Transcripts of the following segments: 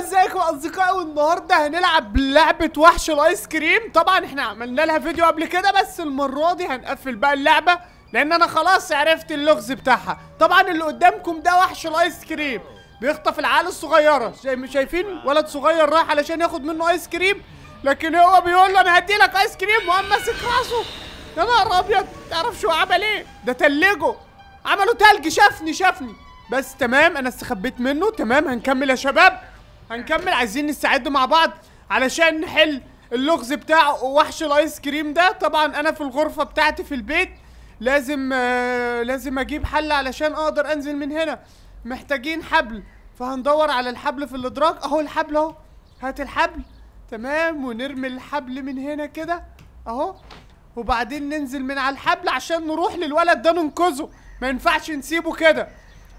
ازيكم اصدقائي والنهارده هنلعب لعبه وحش الايس كريم طبعا احنا عملنا لها فيديو قبل كده بس المره دي هنقفل بقى اللعبه لان انا خلاص عرفت اللغز بتاعها طبعا اللي قدامكم ده وحش الايس كريم بيخطف العيال الصغيره شايفين ولد صغير راح علشان ياخد منه ايس كريم لكن هو بيقول له انا هديلك ايس كريم وقام ماسك راسه يا نهار ابيض تعرف شو عمل ايه ده تلجه عمله تلج شافني شافني بس تمام انا استخبيت منه تمام هنكمل يا شباب هنكمل عايزين نستعد مع بعض علشان نحل اللغز بتاع وحش الايس كريم ده طبعا انا في الغرفه بتاعتي في البيت لازم آه لازم اجيب حل علشان اقدر انزل من هنا محتاجين حبل فهندور على الحبل في الادراج اهو الحبل اهو هات الحبل تمام ونرمي الحبل من هنا كده اهو وبعدين ننزل من على الحبل عشان نروح للولد ده ننقذه ما ينفعش نسيبه كده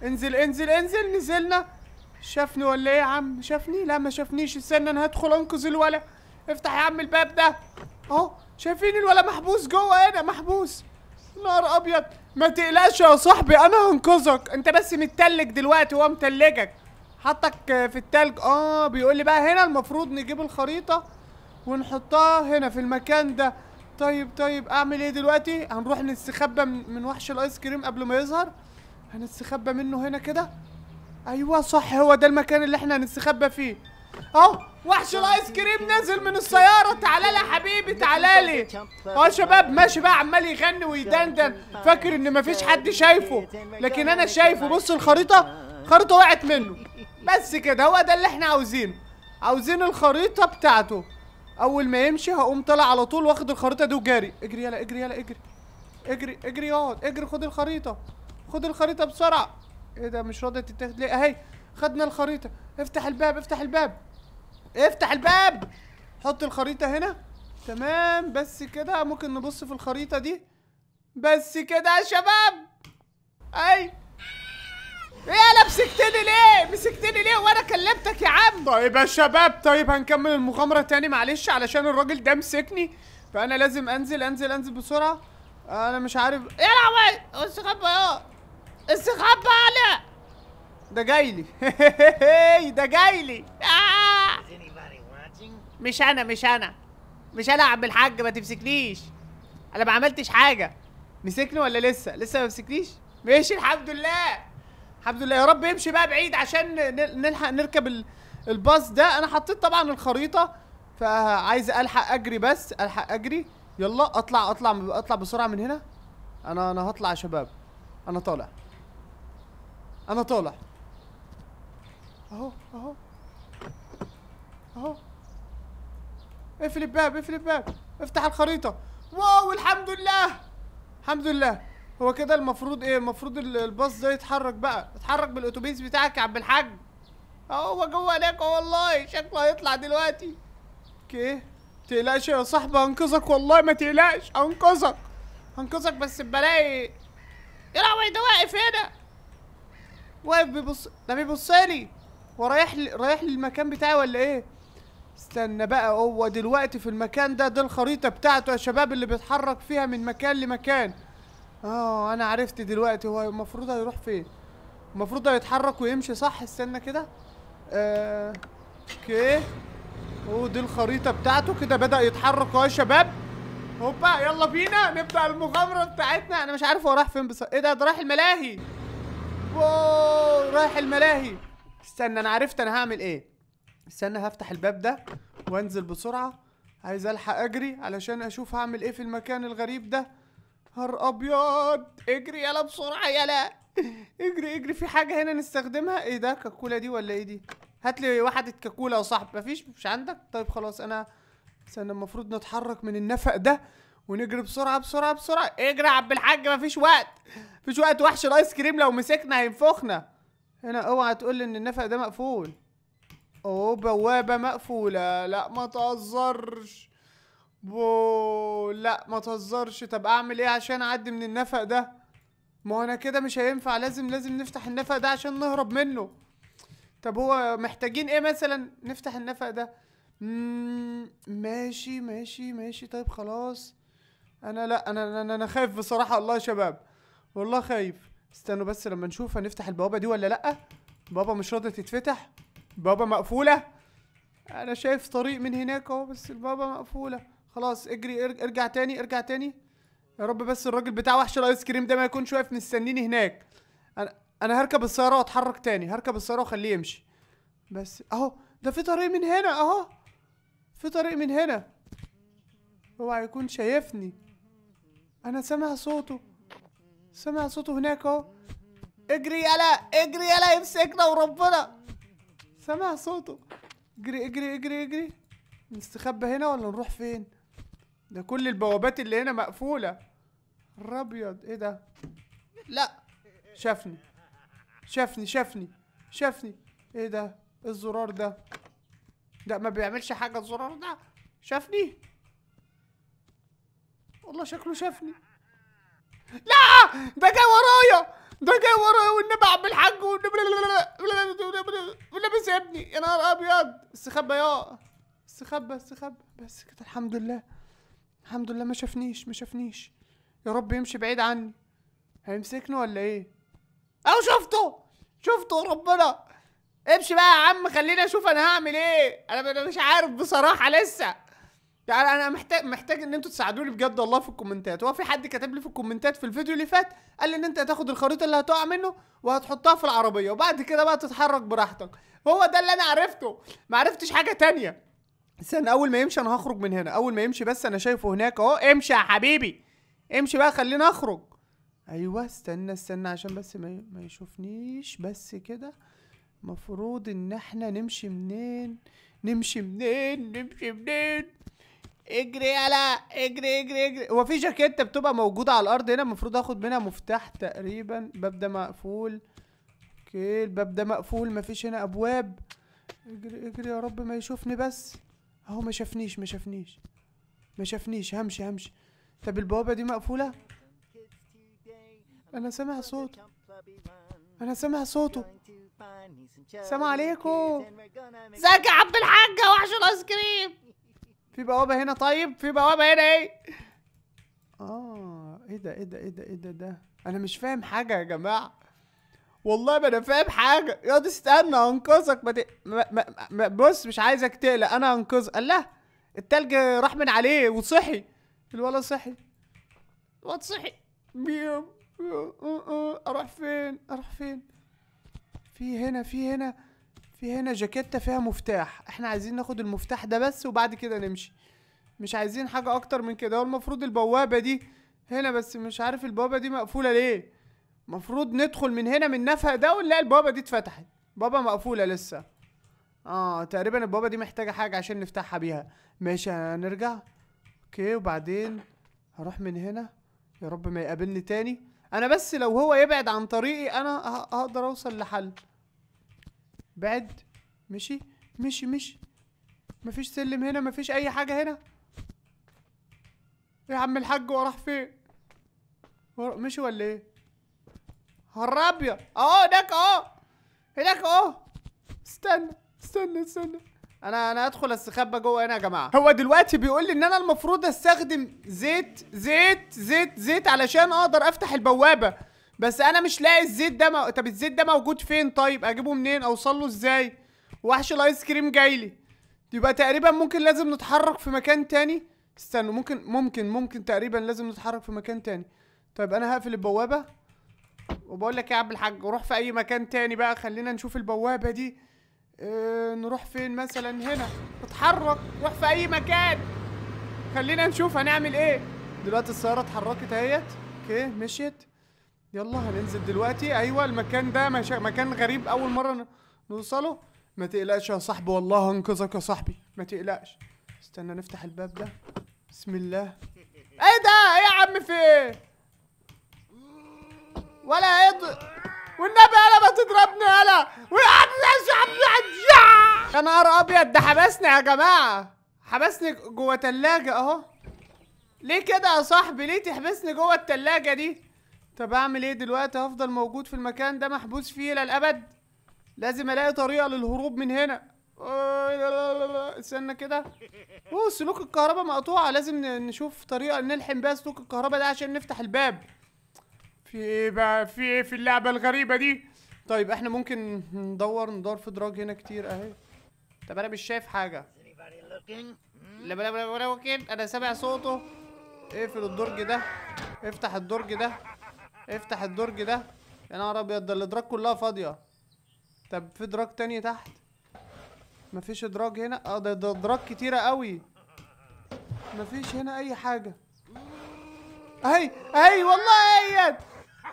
انزل انزل انزل نزلنا شافني ولا ايه يا عم شافني لا ما شافنيش استنى انا هدخل انقذ الولا افتح يا عم الباب ده اهو شايفين الولا محبوس جوه هنا محبوس نار ابيض ما تقلقش يا صاحبي انا هنقذك انت بس متلج دلوقتي هو متلجك حطك في التلج اه بيقول لي بقى هنا المفروض نجيب الخريطه ونحطها هنا في المكان ده طيب طيب اعمل ايه دلوقتي هنروح نستخبى من وحش الايس كريم قبل ما يظهر هنستخبى منه هنا كده ايوه صح هو ده المكان اللي احنا هنستخبى فيه اهو وحش الايس كريم نزل من السياره تعالى لي يا حبيبي تعالى لي اه شباب ماشي بقى عمال يغني ويدندن فاكر ان مفيش حد شايفه لكن انا شايفه بص الخريطه خريطه وقعت منه بس كده هو ده اللي احنا عاوزينه عاوزين الخريطه بتاعته اول ما يمشي هقوم طالع على طول واخد الخريطه دي وجاري اجري يلا اجري يلا اجري اجري اجري اقعد اجري خد الخريطه خد الخريطه بسرعه ايه ده مش راضي تتاخد ليه اهي خدنا الخريطه افتح الباب افتح الباب افتح الباب حط الخريطه هنا تمام بس كده ممكن نبص في الخريطه دي بس كده يا شباب اي ايه انا مسكتني ليه مسكتني ليه وانا كلمتك يا عم طيب يا شباب طيب هنكمل المغامره تاني معلش علشان الراجل ده مسكني فانا لازم انزل انزل انزل بسرعه انا مش عارف يلا يا عم استخبى اه استخبى على ده جايلي ده جايلي لي آه. مش انا مش انا مش انا يا عم الحاج ما تمسكنيش انا ما عملتش حاجه مسكني ولا لسه لسه ما مسكنيش ماشي الحمد لله الحمد لله يا رب يمشي بقى بعيد عشان نلحق نركب الباص ده انا حطيت طبعا الخريطه فعايز الحق اجري بس الحق اجري يلا اطلع اطلع اطلع بسرعه من هنا انا انا هطلع يا شباب انا طالع انا طالع اهو اهو اهو اقفل الباب اقفل الباب افتح الخريطه واو الحمد لله الحمد لله هو كده المفروض ايه المفروض الباص ده يتحرك بقى اتحرك بالاتوبيس بتاعك يا عم الحاج اهو هو جوه هناك والله شكله هيطلع دلوقتي اوكي تقلقش يا صاحبي هنقذك والله ما تقلقش هنقذك هنقذك بس بلاقي يا لهوي ده واقف هنا واقف بيبص ده لي هو رايح ل... رايح للمكان بتاعي ولا ايه استنى بقى هو دلوقتي في المكان ده دي الخريطه بتاعته يا شباب اللي بيتحرك فيها من مكان لمكان اه انا عرفت دلوقتي هو المفروض هيروح فين المفروض هيتحرك ويمشي صح استنى كده آه. اوكي ودي الخريطة بتاعته كده بدأ يتحرك اهو يا شباب هوبا يلا بينا نبدأ المغامرة بتاعتنا انا مش عارف هو رايح فين بصراحة ايه ده ده رايح الملاهي واو رايح الملاهي استنى انا عرفت انا هعمل ايه استنى هفتح الباب ده وانزل بسرعه عايز الحق اجري علشان اشوف هعمل ايه في المكان الغريب ده هر ابيض اجري يلا بسرعه يلا اجري اجري في حاجه هنا نستخدمها ايه ده كاكولا دي ولا ايه دي هات لي واحده كاكولا يا صاحبي مفيش مش عندك طيب خلاص انا استنى المفروض نتحرك من النفق ده ونجري بسرعه بسرعه بسرعه اجري يا عبد الحاج مفيش وقت مفيش وقت وحش الايس كريم لو مسكنا هينفخنا هنا اوعى تقول لي ان النفق ده مقفول اوه بوابه مقفوله لا ما تهزرش بو لا ما تهزرش طب اعمل ايه عشان اعدي من النفق ده ما انا كده مش هينفع لازم لازم نفتح النفق ده عشان نهرب منه طب هو محتاجين ايه مثلا نفتح النفق ده ماشي ماشي ماشي طيب خلاص انا لا انا انا, أنا خايف بصراحه والله يا شباب والله خايف استنوا بس لما نشوف هنفتح البوابه دي ولا لا بابا مش راضيه تتفتح بابا مقفوله انا شايف طريق من هناك اهو بس البابا مقفوله خلاص اجري ارجع تاني ارجع تاني يا رب بس الراجل بتاع وحش الايس كريم ده ما يكونش واقف مستنيني هناك انا انا هركب السياره واتحرك تاني هركب السياره وخليه يمشي بس اهو ده في طريق من هنا اهو في طريق من هنا اوعى يكون شايفني انا سامع صوته سامع صوته هناك اهو اجري يلا اجري يلا يمسكنا وربنا سامع صوته اجري اجري اجري اجري نستخبى هنا ولا نروح فين ده كل البوابات اللي هنا مقفوله الابيض ايه ده لا شافني شافني شافني شافني ايه ده إيه الزرار ده ده ما بيعملش حاجه الزرار ده شافني والله شكله شافني لا ده جاي ورايا ده جاي ورايا والنبي عم الحاج والنبي سابني يا نهار ابيض استخبى يا استخبى استخبى بس كده الحمد لله الحمد لله ما شافنيش ما شافنيش يا رب يمشي بعيد عني هيمسكني ولا ايه او شفته شفته ربنا امشي بقى يا عم خليني اشوف انا هعمل ايه انا مش عارف بصراحه لسه تعال يعني انا محتاج محتاج ان انتوا تساعدوني بجد والله في الكومنتات هو في حد كاتب لي في الكومنتات في الفيديو اللي فات قال لي ان انت هتاخد الخريطه اللي هتقع منه وهتحطها في العربيه وبعد كده بقى تتحرك براحتك هو ده اللي انا عرفته ما عرفتش حاجه تانية بس انا اول ما يمشي انا هخرج من هنا اول ما يمشي بس انا شايفه هناك اهو امشي يا حبيبي امشي بقى خلينا اخرج ايوه استنى استنى عشان بس ما, ما يشوفنيش بس كده مفروض ان احنا نمشي منين نمشي منين نمشي منين اجري يلا اجري اجري اجري هو في جاكيته بتبقى موجوده على الارض هنا المفروض اخد منها مفتاح تقريبا الباب ده مقفول اوكي الباب ده مقفول مفيش هنا ابواب اجري اجري يا رب ما يشوفني بس اهو ما شافنيش ما شافنيش ما شافنيش همشي همشي طب البوابه دي مقفوله انا سامع صوته انا سامع صوته سلام عليكم ازيك يا عبد الحاجه وحش الايس كريم في بوابة هنا طيب في بوابة هنا ايه اه ايه ده ايه ده ايه ده ايه ده ده انا مش فاهم حاجة يا جماعة والله ما انا فاهم حاجة يا دي استنى هنقذك ما, ما, ما, بص مش عايزك تقلق انا قال الله التلج راح من عليه وصحي الولد صحي الولد صحي بيوم. اروح فين اروح فين في هنا في هنا في هنا جاكيته فيها مفتاح احنا عايزين ناخد المفتاح ده بس وبعد كده نمشي مش عايزين حاجة اكتر من كده هو المفروض البوابة دي هنا بس مش عارف البوابة دي مقفولة ليه المفروض ندخل من هنا من النفق ده ونلاقي البوابة دي اتفتحت بابا مقفولة لسه اه تقريبا البوابة دي محتاجة حاجة عشان نفتحها بيها ماشي هنرجع اوكي وبعدين هروح من هنا يا رب ما يقابلني تاني انا بس لو هو يبعد عن طريقي انا هقدر اوصل لحل بعد مشي مشي مشي مفيش سلم هنا مفيش اي حاجة هنا يا عم الحاج وراح فين مشي ولا ايه يا اهو هناك اهو هناك اهو استنى استنى استنى انا انا هدخل استخبى جوه هنا يا جماعه هو دلوقتي بيقول لي ان انا المفروض استخدم زيت زيت زيت زيت علشان اقدر افتح البوابه بس انا مش لاقي الزيت ده مو... طب الزيت ده موجود فين طيب اجيبه منين اوصله ازاي وحش الايس كريم جاي لي يبقى تقريبا ممكن لازم نتحرك في مكان تاني استنوا ممكن ممكن ممكن تقريبا لازم نتحرك في مكان تاني طيب انا هقفل البوابه وبقول لك يا عم الحاج روح في اي مكان تاني بقى خلينا نشوف البوابه دي اه نروح فين مثلا هنا اتحرك روح في اي مكان خلينا نشوف هنعمل ايه دلوقتي السياره اتحركت اهيت اوكي مشيت يلا هننزل دلوقتي ايوه المكان ده مش... مكان غريب اول مره نوصله ما تقلقش يا صاحبي والله هنقذك يا صاحبي ما تقلقش استنى نفتح الباب ده بسم الله ايه ده ايه يا عم في ايه ولا ايه والنبي انا ما تضربني انا يا نهار ابيض ده حبسني يا جماعه حبسني جوه تلاجه اهو ليه كده يا صاحبي ليه تحبسني جوه التلاجه دي طب اعمل ايه دلوقتي هفضل موجود في المكان ده محبوس فيه للابد لازم الاقي طريقه للهروب من هنا استنى كده اوه سلوك الكهرباء مقطوعه لازم نشوف طريقه نلحم بيها سلوك الكهرباء ده عشان نفتح الباب في ايه بقى في ايه في اللعبه الغريبه دي طيب احنا ممكن ندور ندور في دراج هنا كتير اهي طب انا مش شايف حاجه لا لا لا انا سامع صوته اقفل الدرج ده افتح الدرج ده افتح الدرج ده يا نهار ابيض ده الادراج كلها فاضيه طب في ادراج تاني تحت مفيش ادراج هنا اه ده ده ادراج كتيره قوي مفيش هنا اي حاجه اهي اهي والله اهيت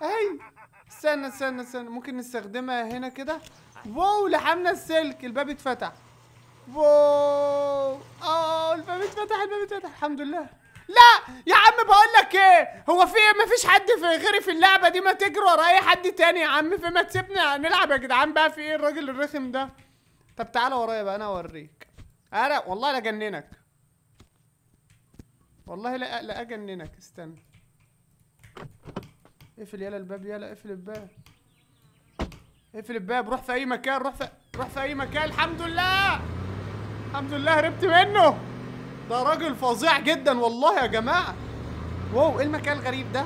اهي استنى استنى استنى ممكن نستخدمها هنا كده واو لحمنا السلك الباب اتفتح واو اه الباب اتفتح الباب اتفتح الحمد لله لا يا عم بقول لك ايه هو في ما فيش حد في غيري في اللعبه دي ما تجري ورا اي حد تاني يا عم فما تسيبنا نلعب يا جدعان بقى في ايه الراجل الرخم ده طب تعالى ورايا بقى انا اوريك انا والله لا اجننك والله لا لا اجننك استنى اقفل يلا الباب يلا اقفل الباب اقفل الباب روح في اي مكان روح في روح في اي مكان الحمد لله الحمد لله هربت منه ده راجل فظيع جدا والله يا جماعه واو ايه المكان الغريب ده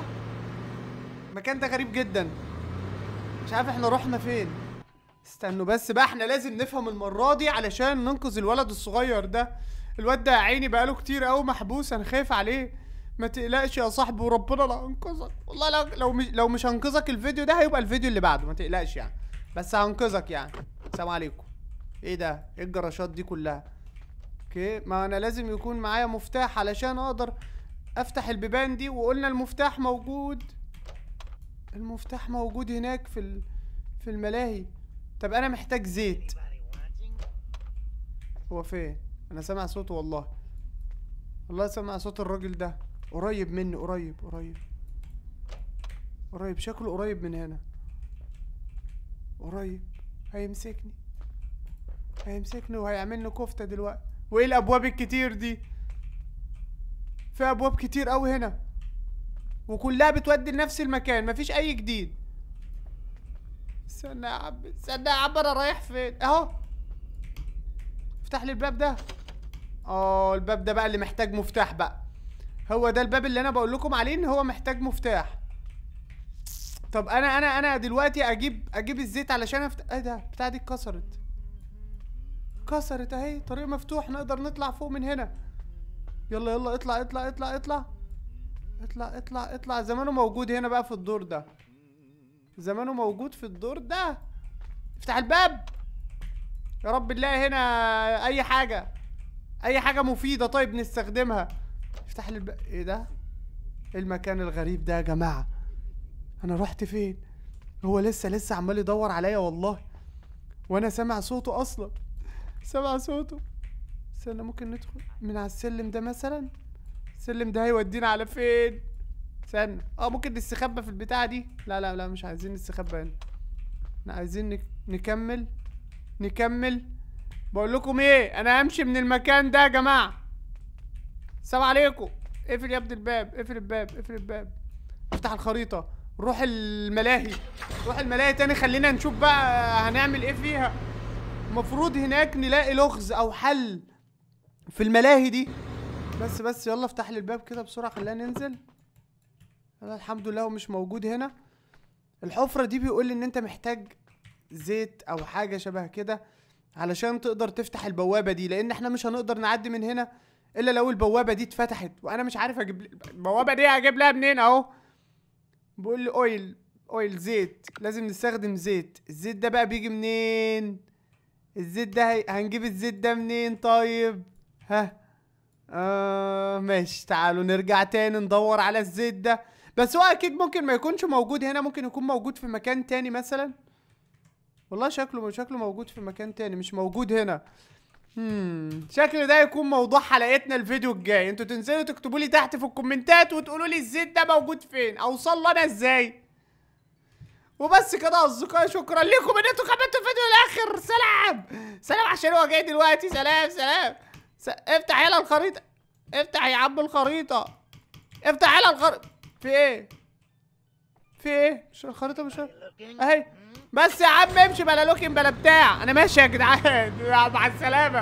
المكان ده غريب جدا مش عارف احنا رحنا فين استنوا بس بقى احنا لازم نفهم المره دي علشان ننقذ الولد الصغير ده الواد ده يا عيني بقاله كتير قوي محبوس انا خايف عليه ما تقلقش يا صاحبي وربنا لا انقذك والله لو لو مش لو مش هنقذك الفيديو ده هيبقى الفيديو اللي بعده ما تقلقش يعني بس هنقذك يعني سلام عليكم ايه ده ايه الجراشات دي كلها اوكي ما انا لازم يكون معايا مفتاح علشان اقدر افتح البيبان دي وقلنا المفتاح موجود المفتاح موجود هناك في ال... في الملاهي طب انا محتاج زيت هو فين انا سامع صوته والله والله سامع صوت الراجل ده قريب مني قريب قريب قريب شكله قريب من هنا قريب هيمسكني هيمسكني وهيعملني كفته دلوقتي وايه الابواب الكتير دي في ابواب كتير قوي هنا وكلها بتودي لنفس المكان مفيش اي جديد استنى يا عم استنى يا عم انا رايح فين اهو افتح لي الباب ده اه الباب ده بقى اللي محتاج مفتاح بقى هو ده الباب اللي انا بقول لكم عليه ان هو محتاج مفتاح طب انا انا انا دلوقتي اجيب اجيب الزيت علشان افتح ايه ده بتاع دي اتكسرت كسرت اهي طريق مفتوح نقدر نطلع فوق من هنا يلا يلا اطلع اطلع اطلع اطلع اطلع اطلع اطلع زمانه موجود هنا بقى في الدور ده زمانه موجود في الدور ده افتح الباب يا رب نلاقي هنا اي حاجة اي حاجة مفيدة طيب نستخدمها افتح لي الباب ايه ده ايه المكان الغريب ده يا جماعة انا رحت فين هو لسه لسه عمال يدور عليا والله وانا سامع صوته اصلا سمع صوته استنى ممكن ندخل من على السلم ده مثلا السلم ده هيودينا على فين استنى اه ممكن نستخبى في البتاعه دي لا لا لا مش عايزين نستخبى هنا احنا عايزين نكمل نكمل بقول لكم ايه انا همشي من المكان ده يا جماعه السلام عليكم اقفل يا ابني الباب اقفل الباب اقفل الباب افتح الخريطه روح الملاهي روح الملاهي تاني خلينا نشوف بقى هنعمل ايه فيها المفروض هناك نلاقي لغز او حل في الملاهي دي بس بس يلا افتح لي الباب كده بسرعه خلينا ننزل انا الحمد لله مش موجود هنا الحفره دي بيقول ان انت محتاج زيت او حاجه شبه كده علشان تقدر تفتح البوابه دي لان احنا مش هنقدر نعدي من هنا الا لو البوابه دي اتفتحت وانا مش عارف اجيب البوابه دي هجيب لها منين اهو بيقول لي اويل اويل زيت لازم نستخدم زيت الزيت ده بقى بيجي منين الزيت ده هي... هنجيب الزيت ده منين طيب ها آه ماشي تعالوا نرجع تاني ندور على الزيت ده بس هو اكيد ممكن ما يكونش موجود هنا ممكن يكون موجود في مكان تاني مثلا والله شكله شكله موجود في مكان تاني مش موجود هنا همم شكل ده يكون موضوع حلقتنا الفيديو الجاي انتوا تنزلوا تكتبوا لي تحت في الكومنتات وتقولوا لي الزيت ده موجود فين اوصل له انا ازاي وبس كده اصدقائي شكرا لكم ان انتوا كملتوا الفيديو للاخر سلام سلام عشان هو جاي دلوقتي سلام سلام س... افتح يلا الخريطه افتح يا عم الخريطه افتح يلا الخريطه في ايه في ايه مش الخريطه مش اهي بس يا عم امشي بلا لوكن بلا بتاع انا ماشي يا جدعان مع السلامه